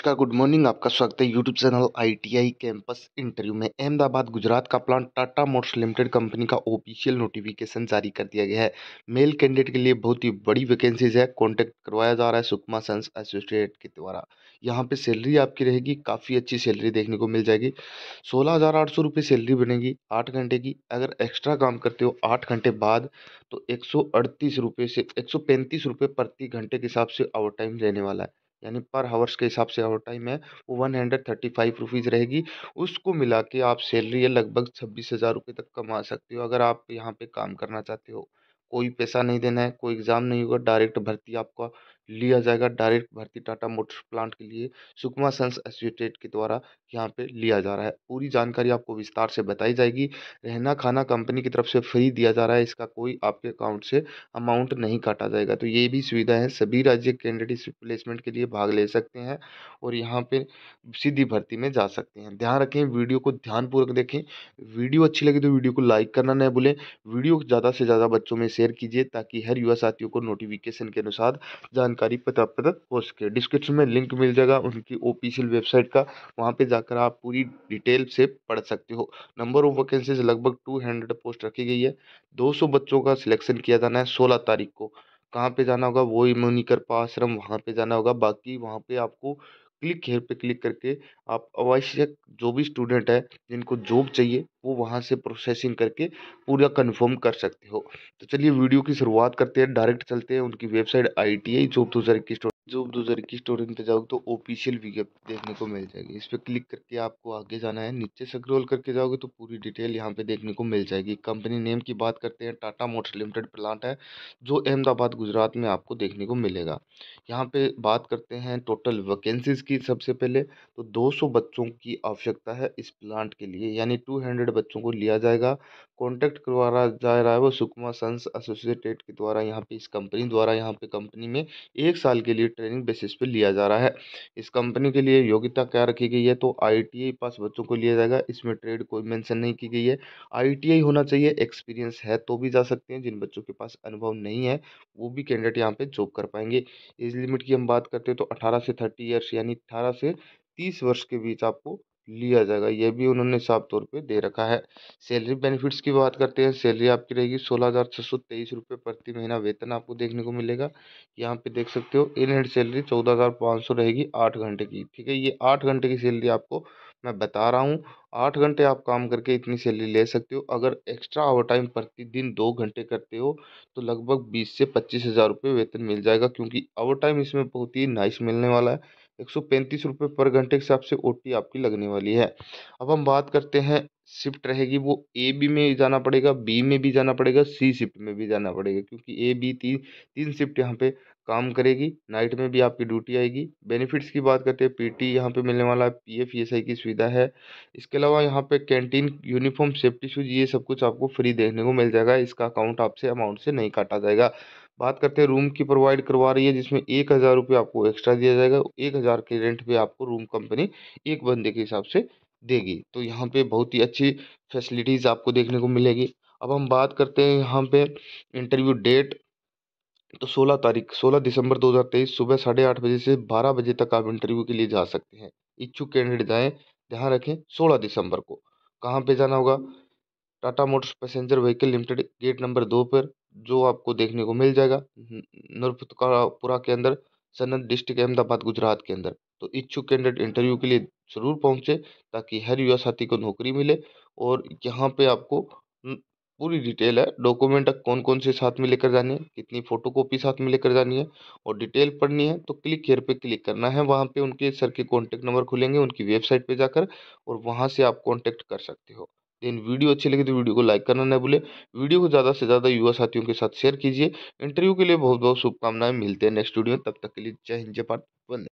नमस्कार good morning आपका स्वागत है YouTube channel ITI campus interview में अहमदाबाद गुजरात का plant Tata motors limited company का ऑफिशियल नोटिफिकेशन जारी कर दिया गया है मेल कैंडिडेट के लिए बहुत ही बड़ी वैकेंसीज है कांटेक्ट करवाया जा रहा है सुकमा सन्स एसोसिएट के द्वारा यहाँ पे सैलरी आपकी रहेगी काफ़ी अच्छी सैलरी देखने को मिल जाएगी सोलह हज़ार आठ सौ रुपये सैलरी बनेगी आठ घंटे की अगर एक्स्ट्रा काम करते हो आठ घंटे बाद तो एक सौ अड़तीस रुपये से एक सौ पैंतीस रुपये प्रति घंटे के हिसाब से आवर टाइम रहने वाला है यानी पर हावर्स के हिसाब से ओवर टाइम है वो one hundred thirty five rupees रहेगी उसको मिला के आप सैलरी है लगभग छब्बीस हज़ार रुपये तक कमा सकते हो अगर आप यहाँ पे काम करना चाहते हो कोई पैसा नहीं देना है कोई एग्ज़ाम नहीं होगा डायरेक्ट भर्ती आपका लिया जाएगा डायरेक्ट भर्ती टाटा मोटर्स प्लांट के लिए सुकमा सन्स एसोसिएटेड के द्वारा यहाँ पे लिया जा रहा है पूरी जानकारी आपको विस्तार से बताई जाएगी रहना खाना कंपनी की तरफ से फ्री दिया जा रहा है इसका कोई आपके अकाउंट से अमाउंट नहीं काटा जाएगा तो ये भी सुविधा है सभी राज्य कैंडिडेट प्लेसमेंट के लिए भाग ले सकते हैं और यहाँ पर सीधी भर्ती में जा सकते हैं ध्यान रखें वीडियो को ध्यानपूर्वक देखें वीडियो अच्छी लगी तो वीडियो को लाइक करना न भूलें वीडियो ज़्यादा से ज़्यादा बच्चों में शेयर कीजिए ताकि हर युवा साथियों को नोटिफिकेशन के अनुसार जानकारी पता पता हो सके डिस्क्रिप्शन में लिंक मिल जाएगा उनकी ऑफिशियल वेबसाइट का वहाँ पर जाकर आप पूरी डिटेल से पढ़ सकते हो नंबर ऑफ वैकेंसीज लगभग टू पोस्ट रखी गई है दो बच्चों का सिलेक्शन किया जाना है सोलह तारीख को कहाँ पे जाना होगा वो इमोनीकर आश्रम वहाँ पे जाना होगा बाकी वहाँ पे आपको क्लिक हेयर पे क्लिक करके आप आवश्यक जो भी स्टूडेंट है जिनको जॉब चाहिए वो वहाँ से प्रोसेसिंग करके पूरा कंफर्म कर सकते हो तो चलिए वीडियो की शुरुआत करते हैं डायरेक्ट चलते हैं उनकी website I T I job दो हज़ार इक्कीस जो दूजर की स्टोरिंग पर जाओगे तो ऑफिशियल विज्ञप्ति देखने को मिल जाएगी इस पर क्लिक करके आपको आगे जाना है नीचे से स्क्रॉल करके जाओगे तो पूरी डिटेल यहाँ पे देखने को मिल जाएगी कंपनी नेम की बात करते हैं टाटा मोटर लिमिटेड प्लांट है जो अहमदाबाद गुजरात में आपको देखने को मिलेगा यहाँ पे बात करते हैं टोटल वैकेंसीज की सबसे पहले तो दो बच्चों की आवश्यकता है इस प्लांट के लिए यानी टू बच्चों को लिया जाएगा कॉन्टैक्ट करवा जा रहा है वो सुकमा सन्स एसोसिएटेड के द्वारा यहाँ पे इस कंपनी द्वारा यहाँ पे कंपनी में एक साल के लिए ट्रेनिंग बेसिस पे लिया जा रहा है इस कंपनी के लिए योग्यता क्या रखी गई है तो आई पास बच्चों को लिया जाएगा इसमें ट्रेड कोई मेंशन नहीं की गई है आई होना चाहिए एक्सपीरियंस है तो भी जा सकते हैं जिन बच्चों के पास अनुभव नहीं है वो भी कैंडिडेट यहाँ पर जॉब कर पाएंगे एज लिमिट की हम बात करते हैं तो अठारह से थर्टी ईयर्स यानी अठारह से तीस वर्ष के बीच आपको लिया जाएगा ये भी उन्होंने साफ तौर पे दे रखा है सैलरी बेनिफिट्स की बात करते हैं सैलरी आपकी रहेगी सोलह हज़ार छः सौ तेईस रुपये प्रति महीना वेतन आपको देखने को मिलेगा यहाँ पे देख सकते हो इन हेड सैलरी चौदह हज़ार पाँच सौ रहेगी आठ घंटे की ठीक है ये आठ घंटे की सैलरी आपको मैं बता रहा हूँ आठ घंटे आप काम करके इतनी सैलरी ले सकते हो अगर एक्स्ट्रा ओवर टाइम प्रतिदिन दो घंटे करते हो तो लगभग बीस से पच्चीस हज़ार रुपये वेतन मिल जाएगा क्योंकि ओवर टाइम इसमें बहुत ही नाइस मिलने वाला है एक सौ पैंतीस रुपये पर घंटे के हिसाब से ओ टी आपकी लगने वाली है अब हम बात करते हैं शिफ्ट रहेगी वो ए बी में जाना पड़ेगा बी में भी जाना पड़ेगा सी शिफ्ट में भी जाना पड़ेगा क्योंकि ए बी तीन तीन शिफ्ट यहाँ पे काम करेगी नाइट में भी आपकी ड्यूटी आएगी बेनिफिट्स की बात करते हैं पीटी यहाँ पे मिलने वाला है P F E S I की सुविधा है इसके अलावा यहाँ पे कैंटीन यूनिफॉर्म सेफ्टी शूज ये सब कुछ आपको फ्री देखने को मिल जाएगा इसका अकाउंट आपसे अमाउंट से नहीं काटा जाएगा बात करते हैं रूम की प्रोवाइड करवा रही है जिसमें एक हज़ार रुपये आपको एक्स्ट्रा दिया जाएगा एक हज़ार के रेंट पे आपको रूम कंपनी एक बंदे के हिसाब से देगी तो यहाँ पे बहुत ही अच्छी फैसिलिटीज़ आपको देखने को मिलेगी अब हम बात करते हैं यहाँ पे इंटरव्यू डेट तो 16 तारीख 16 दिसंबर 2023 सुबह साढ़े आठ बजे से बारह बजे तक आप इंटरव्यू के लिए जा सकते हैं इच्छुक कैंडिडेट जाएँ ध्यान रखें सोलह दिसंबर को कहाँ पर जाना होगा Tata motors passenger vehicle limited gate number दो पर जो आपको देखने को मिल जाएगा नरपतपुरा के अंदर सनत डिस्ट्रिक्ट अहमदाबाद गुजरात के अंदर तो इच्छुक कैंडिडेट इंटरव्यू के लिए ज़रूर पहुँचे ताकि हर युवा साथी को नौकरी मिले और यहाँ पे आपको पूरी डिटेल है डॉक्यूमेंट कौन कौन से साथ में लेकर जानी है कितनी फ़ोटो कॉपी साथ में लेकर जानी है और डिटेल पढ़नी है तो क्लिक हेयर पे क्लिक करना है वहाँ पे उनके सर के कॉन्टैक्ट नंबर खुलेंगे उनकी वेबसाइट पे जाकर और वहाँ से आप कॉन्टैक्ट कर सकते हो देन वीडियो अच्छी लगे तो वीडियो को लाइक करना ना भूले वीडियो को ज़्यादा से ज़्यादा युवा साथियों के साथ शेयर कीजिए इंटरव्यू के लिए बहुत बहुत शुभकामनाएं मिलते हैं नेक्स्ट वीडियो तब तक के लिए जय हिंद जय भारत